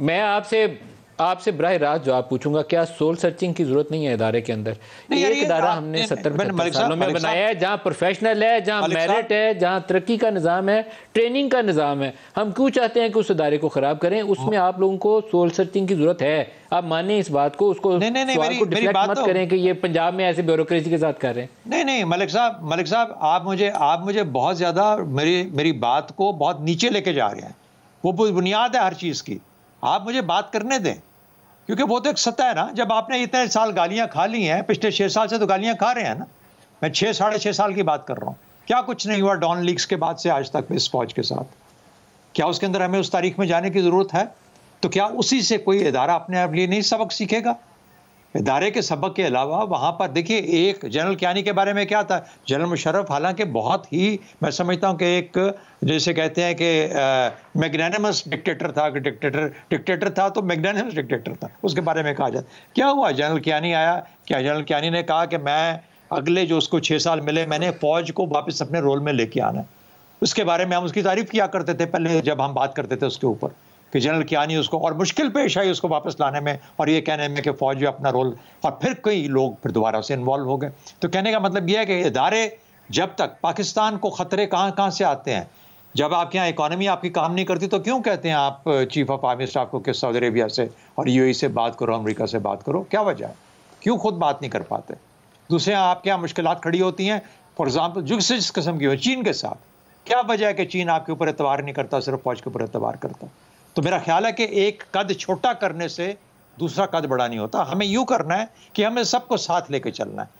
मैं आपसे आपसे बरह रात जवाब पूछूंगा क्या सोल सर्चिंग की जरूरत नहीं है इदारे के अंदर एक इदारा हमने सत्तर सालों में बनाया है जहाँ प्रोफेशनल है जहाँ मेरिट है जहाँ तरक्की का निज़ाम है ट्रेनिंग का निज़ाम है हम क्यों चाहते हैं कि उस इदारे को ख़राब करें उसमें आप लोगों को सोल सर्चिंग की जरूरत है आप माने इस बात को उसको नहीं, नहीं, नहीं, मेरी, को मेरी बात मत तो- करें कि ये पंजाब में ऐसे ब्यूरोक्रेसी के साथ कर रहे हैं नहीं नहीं मलिक साहब मलिक साहब आप मुझे आप मुझे बहुत ज़्यादा मेरी मेरी बात को बहुत नीचे लेके जा रहे हैं वो बुनियाद है हर चीज़ की आप मुझे बात करने दें क्योंकि वो तो एक सत्ता है ना जब आपने इतने साल गालियां खा ली हैं पिछले छः साल से तो गालियां खा रहे हैं ना मैं छः साढ़े छः साल की बात कर रहा हूँ क्या कुछ नहीं हुआ डॉन लीक्स के बाद से आज तक इस फौज के साथ क्या उसके अंदर हमें उस तारीख में जाने की ज़रूरत है तो क्या उसी से कोई इदारा अपने आप लिए नहीं सबक सीखेगा इदारे के सबक के अलावा वहाँ पर देखिए एक जनरल क्यानी के बारे में क्या था जनरल मुशरफ हालांकि बहुत ही मैं समझता हूँ कि एक जैसे कहते हैं कि मैग्नानमस डिक्टेटर था कि डिक्टेटर डिक्टेटर था तो मैग्नानमस डिक्टेटर था उसके बारे में कहा जाता क्या हुआ जनरल क्यानी आया क्या जनरल क्यानी ने कहा कि मैं अगले जो उसको छः साल मिले मैंने फ़ौज को वापस अपने रोल में लेके आना उसके बारे में हम उसकी तारीफ किया करते थे पहले जब हम बात करते थे उसके ऊपर कि जनरल कियानी उसको और मुश्किल पेश आई उसको वापस लाने में और ये कहने में कि फौज अपना रोल और फिर कई लोग फिर दोबारा उसे इन्वॉल्व हो गए तो कहने का मतलब यह है कि इदारे जब तक पाकिस्तान को ख़तरे कहाँ कहाँ से आते हैं जब आपके यहाँ इकानमी आपकी काम नहीं करती तो क्यों कहते हैं आप चीफ ऑफ आर्मी स्टाफ को कि सऊदी अरेबिया से और यू e से बात करो अमरीका से बात करो क्या वजह है क्यों खुद बात नहीं कर पाते दूसरे आपके यहाँ मुश्किल खड़ी होती हैं फॉर एग्ज़ाम्पल जिस जिस किस्म की हो चीन के साथ क्या वजह है कि चीन आपके ऊपर एतवार नहीं करता सिर्फ फौज के ऊपर एतवार करता तो मेरा ख्याल है कि एक कद छोटा करने से दूसरा कद बड़ा नहीं होता हमें यूँ करना है कि हमें सबको साथ लेके चलना है